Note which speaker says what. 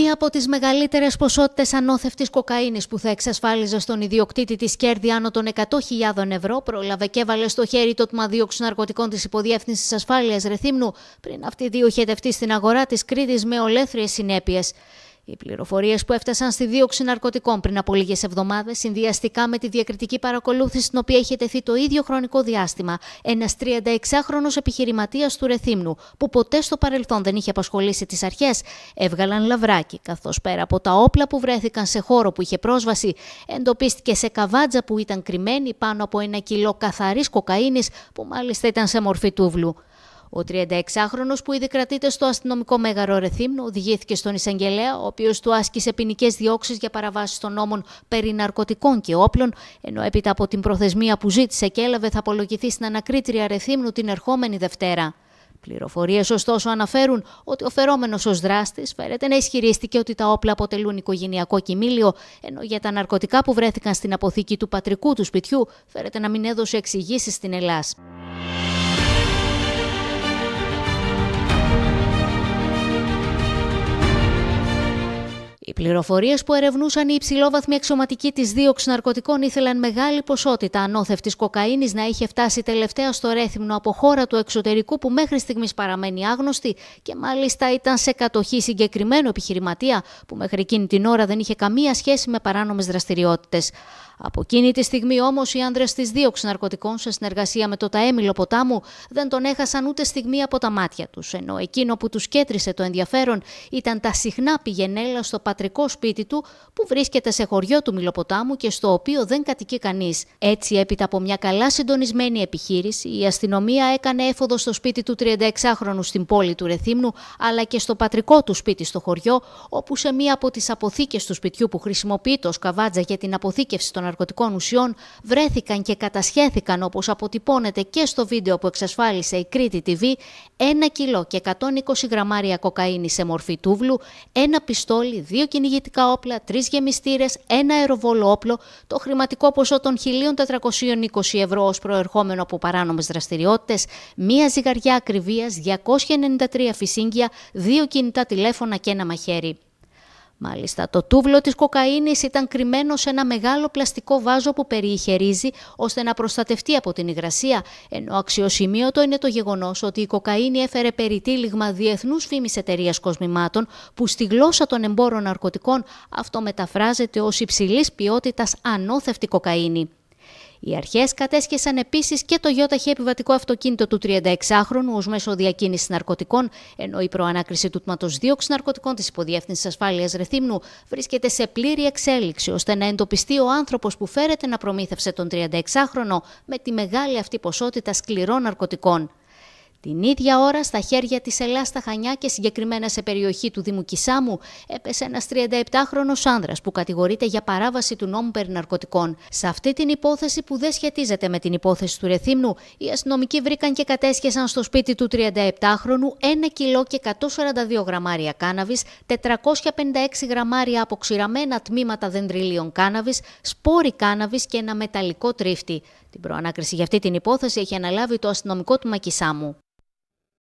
Speaker 1: Μία από τις μεγαλύτερες ποσότητες ανώθευτης κοκαίνης που θα εξασφάλιζε στον ιδιοκτήτη της κέρδη άνω των 100.000 ευρώ πρόλαβε και έβαλε στο χέρι το τμήμα δίωξης ναρκωτικών της Υποδιεύθυνσης Ασφάλειας Ρεθύμνου πριν αυτή διοχετευτεί στην αγορά της Κρήτης με ολέθριες συνέπειες. Οι πληροφορίες που έφτασαν στη δίωξη ναρκωτικών πριν από λίγες εβδομάδες, συνδυαστικά με τη διακριτική παρακολούθηση στην οποία είχε τεθεί το ίδιο χρονικό διάστημα ένας 36χρονο επιχειρηματίας του Ρεθύμνου, που ποτέ στο παρελθόν δεν είχε απασχολήσει τις αρχές, έβγαλαν λαβράκι, καθώς πέρα από τα όπλα που βρέθηκαν σε χώρο που είχε πρόσβαση, εντοπίστηκε σε καβάτζα που ήταν κρυμμένη πάνω από ένα κιλό καθαρής κοκαίνης, που μάλιστα ήταν σε μορφή τούβλου. Ο 36χρονο που ήδη κρατείται στο αστυνομικό μέγαρο Ρεθύμνου, οδηγήθηκε στον εισαγγελέα, ο οποίος του άσκησε ποινικές διώξεις για παραβάσεις των νόμων περί ναρκωτικών και όπλων, ενώ έπειτα από την προθεσμία που ζήτησε και έλαβε θα απολογηθεί στην ανακρίτρια Ρεθύμνου την ερχόμενη Δευτέρα. Πληροφορίες, ωστόσο, αναφέρουν ότι ο φερόμενος ως δράστης φέρεται να ισχυρίστηκε ότι τα όπλα αποτελούν οικογενειακό κοιμήλιο, ενώ για τα ναρκωτικά που βρέθηκαν στην αποθήκη του πατρικού του σπιτιού φέρεται να μην έδωσε εξηγήσεις στην Ελλάδα. πληροφορίες που ερευνούσαν οι υψηλόβαθμοι εξωματικοί της δίωξης ναρκωτικών ήθελαν μεγάλη ποσότητα ανώθευτης κοκαίνης να είχε φτάσει τελευταία στο Ρέθυμνο από χώρα του εξωτερικού που μέχρι στιγμής παραμένει άγνωστη και μάλιστα ήταν σε κατοχή συγκεκριμένο επιχειρηματία που μέχρι εκείνη την ώρα δεν είχε καμία σχέση με παράνομες δραστηριότητες. Από εκείνη τη στιγμή όμως οι άνδρες της δίωξης ναρκωτικών σε συνεργασία με το ταέμιλο ποτάμου δεν τον έχασαν ούτε στιγμή από τα μάτια τους, ενώ εκείνο που τους κέτρισε το ενδιαφέρον ήταν τα συχνά πηγενέλα στο πατρικό σπίτι του που βρίσκεται σε χωριό του Μιλοποτάμου και στο οποίο δεν κατοικεί κανείς. Έτσι, έπειτα από μια καλά συντονισμένη επιχείρηση, η αστυνομία έκανε έφοδο στο σπίτι του 36χρονου στην πόλη του Ρεθύμνου, αλλά και στο πατρικό του σπίτι στο χωριό, όπου σε μία από τις αποθήκες του σπιτιού που χρησιμοποιείται ω καβάτζα για την αποθήκευση των ναρκωτικών ουσιών, βρέθηκαν και κατασχέθηκαν όπως αποτυπώνεται και στο βίντεο που εξασφάλισε η Κρήτη TV, ένα κιλό και 120 γραμμάρια κοκαίνη σε μορφή τούβλου, ένα πιστόλι, δύο κυνηγητικά όπλα, τρεις γεμιστήρες, ένα αεροβόλο όπλο, το χρηματικό ποσό των 1.420 ευρώ ως προερχόμενο από παράνομες δραστηριότητες, μία ζυγαριά ακριβίας, 293 φυσίγγια, δύο κινητά τηλέφωνα και ένα μαχαίρι. Μάλιστα, το τούβλο της κοκαίνης ήταν κρυμμένο σε ένα μεγάλο πλαστικό βάζο που περιείχε ώστε να προστατευτεί από την υγρασία, ενώ αξιοσημείωτο είναι το γεγονός ότι η κοκαίνη έφερε περιτύλιγμα διεθνούς φήμης εταιρείας κοσμημάτων, που στη γλώσσα των εμπόρων ναρκωτικών αυτό μεταφράζεται ως υψηλής ποιότητας ανώθευτη κοκαίνη. Οι αρχές κατέσχεσαν επίσης και το ΙΟΤΑΧΕ επιβατικό αυτοκίνητο του 36χρονου ως μέσο διακίνησης ναρκωτικών, ενώ η προανάκριση του τμήματος δίωξης ναρκωτικών της Υποδιεύθυνσης Ασφάλειας Ρεθύμνου βρίσκεται σε πλήρη εξέλιξη, ώστε να εντοπιστεί ο άνθρωπος που φέρεται να προμήθευσε τον 36χρονο με τη μεγάλη αυτή ποσότητα σκληρών ναρκωτικών. Την ίδια ώρα στα χέρια της Ελλάς στα Χανιά και συγκεκριμένα σε περιοχή του Δήμου Κισάμου έπεσε ένας 37χρονος άνδρας που κατηγορείται για παράβαση του νόμου περί ναρκωτικών. Σε αυτή την υπόθεση που δεν σχετίζεται με την υπόθεση του Ρεθύμνου, οι αστυνομικοί βρήκαν και κατέσχεσαν στο σπίτι του 37χρονου 1 κιλό και 142 γραμμάρια κάναβης, 456 γραμμάρια αποξηραμένα τμήματα δεντριλίων κάναβης, σπόροι κάναβης και ένα μεταλλικό τρίφτη. Την προανάκριση για αυτή την υπόθεση έχει αναλάβει το αστυνομικό του Μακισάμου.